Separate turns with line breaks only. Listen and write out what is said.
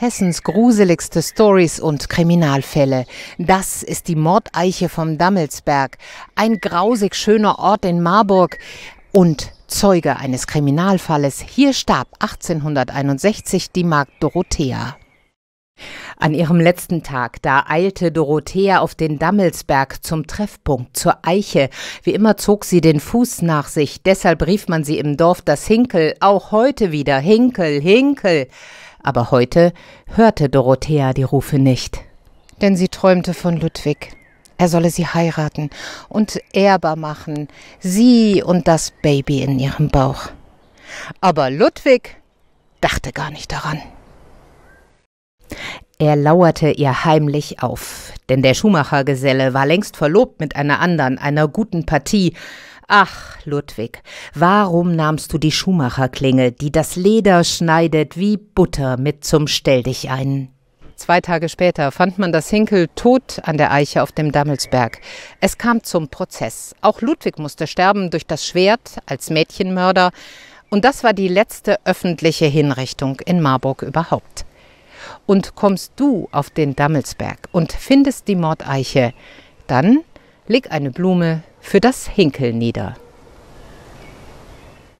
Hessens gruseligste Stories und Kriminalfälle. Das ist die Mordeiche vom Dammelsberg. Ein grausig schöner Ort in Marburg und Zeuge eines Kriminalfalles. Hier starb 1861 die Magd Dorothea. An ihrem letzten Tag, da eilte Dorothea auf den Dammelsberg zum Treffpunkt, zur Eiche. Wie immer zog sie den Fuß nach sich, deshalb rief man sie im Dorf das Hinkel, auch heute wieder Hinkel, Hinkel aber heute hörte Dorothea die Rufe nicht. Denn sie träumte von Ludwig. Er solle sie heiraten und ehrbar machen, sie und das Baby in ihrem Bauch. Aber Ludwig dachte gar nicht daran. Er lauerte ihr heimlich auf, denn der Schuhmachergeselle war längst verlobt mit einer anderen, einer guten Partie, Ach, Ludwig, warum nahmst du die Schuhmacherklinge, die das Leder schneidet wie Butter, mit zum Stell dich ein? Zwei Tage später fand man das Hinkel tot an der Eiche auf dem Dammelsberg. Es kam zum Prozess. Auch Ludwig musste sterben durch das Schwert als Mädchenmörder. Und das war die letzte öffentliche Hinrichtung in Marburg überhaupt. Und kommst du auf den Dammelsberg und findest die Mordeiche, dann Leg eine Blume für das Hinkel nieder.